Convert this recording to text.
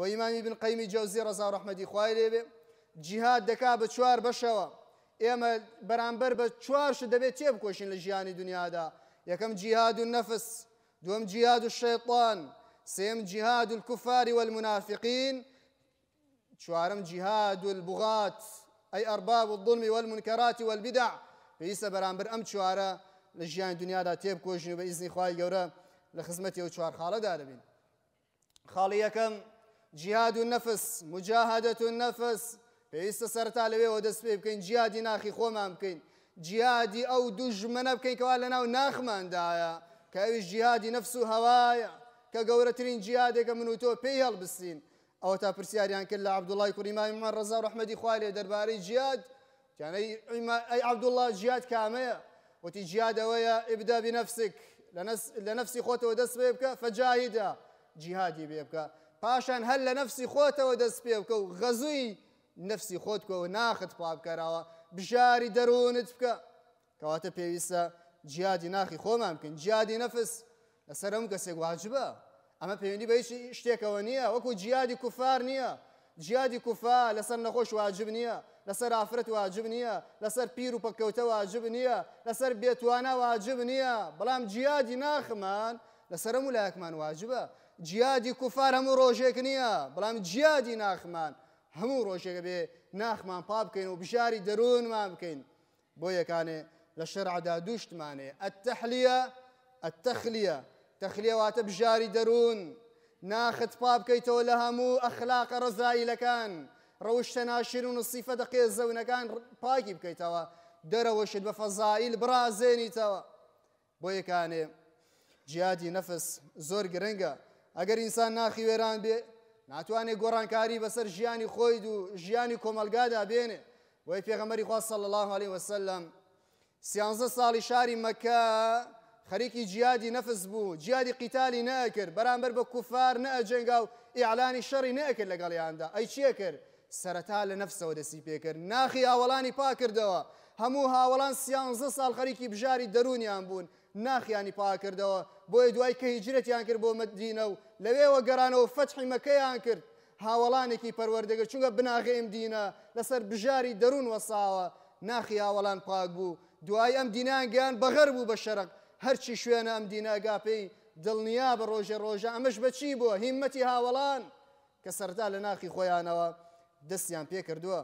بۆ ئیمامی بن قەیمی جەوزی ڕزا ڕحمەدی خوای لێبێ جیهاد دەکا بە چوار بەشەوە ئێمە بەرامبەر بە چوارش دەبێت تێ بکۆشین لە ژیانی دنیادا یەکەم جیهاد و نەفس دووەم جیهاد و شەیطان سێم جیهاد و کوفاری والمنافقین چوارم جیهاد و البغات ئەی ئەرباب و دڵمی والمنکەراتی والبدع پێویستە برانبر أم چوارە لە ژیان دا تێ بکۆژین و بە ئیزنی خوای گەورە لە خزمەتی ئەو چوار خاڵەدا دەبین خاڵی جهاد النفس مجاهدة النفس پێویستە سەرتا لەوێەوە دەست پێ بکەین جیادی ناخی خۆمان بکەین جیادی ئەو دوژمنە بکەینکەوا كوالنا وناخ ناخماندایە کە ئەوی جیادی نفس و هەوایە کە گەورەترین جیادێکە من و تۆ پێی هەڵبستین ئەو تا پرسیاریان کرد لە عبدوڵای کوریمایمان ڕزا و ڕحمەدی خوالێ دەربارەی جیاد ئەی عبدوڵله جیاد کامەیە وتی جیادەوەیە ئبدا بنفسك لە نفسی خۆتەوە دەست پێ بکە فەجاهیدا جیهادی جهادي بکە پاشان هەر لە نفسی خۆتەوە دەست پێ بکە و غەزووی نفسی خۆت کۆەوە ناخت پاابکەراوە بژاری دەروونت بکە کەواتە پێویستە جیادی ناخی خۆمان بکەن جیادی نەفس لەسەر ئەم کەسێک واجبە ئەمە پەیوەندی بەیشی شتێکەوە نییە وەکو جیادی کوفار نییە جیادی کوفا لەسەر نەخۆش واجب نییە لەسەر ئافرەت واجب نییە لەسەر پیر و پەکەوتە واجب نییە لەسەر بێتوانە واجب نییە بەڵام جیادی ناخمان لسر لەسرە مولایەکمان واجبە جیادی کوفار هەموو ڕۆژێک نییە بەڵام جیادی ناخمان هەموو ڕۆژێکە بێ ناخمان پا بکەین و بژاری دەروونمان بکەین لشرع دا دوشت ماني التحليه التخليه تخليه وات بجاري درون ناخت پا بکەیتەوە لە هەموو ئەخلاقە ڕزاییلەکان ڕەوشتە ناشرون و سیفە كان باكي بكي توا دروشت بە فەزایل توا بۆ یەکانێ جیادی نەفس زۆر گرنگە ئەگەر ئینسان ناخی وێران بێ ناتوانێت گۆڕانکاری بەسەر ژیانی خۆی و ژیانی کۆمەلگادا بێنێ وی پێغەمەری خواست الله عليه وسلم سیانزە ساڵی شاری مەکە خەریکی جیادی نەفس بوو جیادی قیتالی نەکرد بەرامبەر بە کوفار نەجێنگا و ئیعلانی شەڕی نەکرد لەگەڵیاندا ئەی چیە کرد سەرەتا لە نەفسەوە دەسی پێکرد ناخی هاوڵانی پاکردەوە هەموو هاوڵان سیانزە ساڵ خەریکی بژاری دەرونیان بوون ناخیانی پاکردەوە بۆیە دوای کە هیجرەتیان کرد بۆ مدینە و لەوێوە گەرانەوە فەچحی مەکەیان کرد هاوڵانێکی پەروەردەگە چونگە بناغێم دینە لەسەر بژاری دەروون وەساوە ناخی هاوڵان پاک بوو دوای ئەم دینان گیان بەغەر بوو بە شەرق هەرچی شوێنە ئەم دیناگاپەی دڵنیا بە ڕۆژە ڕۆژە ئەمەش بەچی بووە هیمەتی هاوڵان کە سەرتا لە ناخی خۆیانەوە دەستیان پێ کردووە.